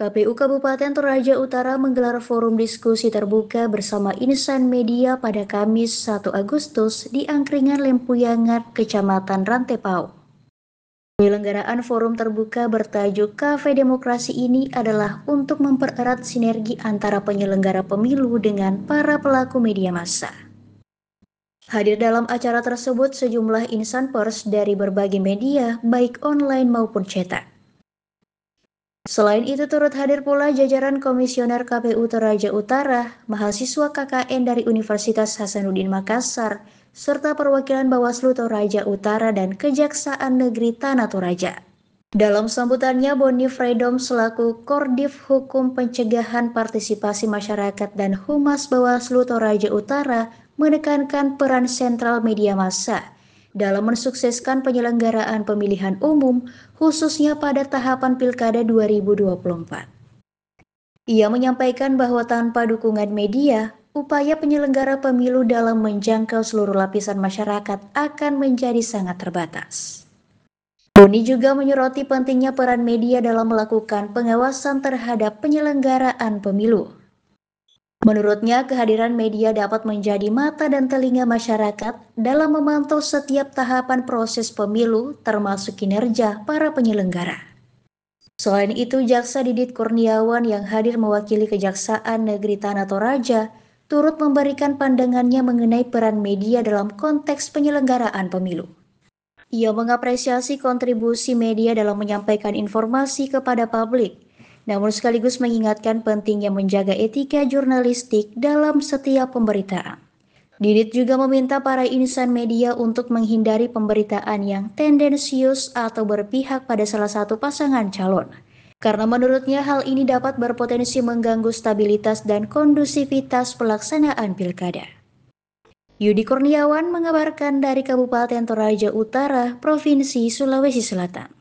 KPU Kabupaten Toraja Utara menggelar forum diskusi terbuka bersama insan media pada Kamis 1 Agustus di Angkringan Lempuyangan, Kecamatan Rantepau. Penyelenggaraan forum terbuka bertajuk Kafe Demokrasi ini adalah untuk mempererat sinergi antara penyelenggara pemilu dengan para pelaku media massa. Hadir dalam acara tersebut sejumlah insan pers dari berbagai media, baik online maupun cetak. Selain itu turut hadir pula jajaran Komisioner KPU Toraja Utara, mahasiswa KKN dari Universitas Hasanuddin Makassar, serta perwakilan Bawaslu Toraja Utara dan Kejaksaan Negeri Tanah Toraja. Dalam sambutannya, Boni Freedom selaku Kordif Hukum Pencegahan Partisipasi Masyarakat dan Humas Bawaslu Toraja Utara menekankan peran sentral media massa – dalam mensukseskan penyelenggaraan pemilihan umum, khususnya pada tahapan Pilkada 2024. Ia menyampaikan bahwa tanpa dukungan media, upaya penyelenggara pemilu dalam menjangkau seluruh lapisan masyarakat akan menjadi sangat terbatas. Doni juga menyoroti pentingnya peran media dalam melakukan pengawasan terhadap penyelenggaraan pemilu. Menurutnya, kehadiran media dapat menjadi mata dan telinga masyarakat dalam memantau setiap tahapan proses pemilu, termasuk kinerja para penyelenggara. Selain itu, Jaksa Didit Kurniawan yang hadir mewakili Kejaksaan Negeri Tanah Toraja turut memberikan pandangannya mengenai peran media dalam konteks penyelenggaraan pemilu. Ia mengapresiasi kontribusi media dalam menyampaikan informasi kepada publik, namun sekaligus mengingatkan pentingnya menjaga etika jurnalistik dalam setiap pemberitaan. Didit juga meminta para insan media untuk menghindari pemberitaan yang tendensius atau berpihak pada salah satu pasangan calon. Karena menurutnya hal ini dapat berpotensi mengganggu stabilitas dan kondusivitas pelaksanaan pilkada. Yudi Kurniawan mengabarkan dari Kabupaten Toraja Utara, Provinsi Sulawesi Selatan.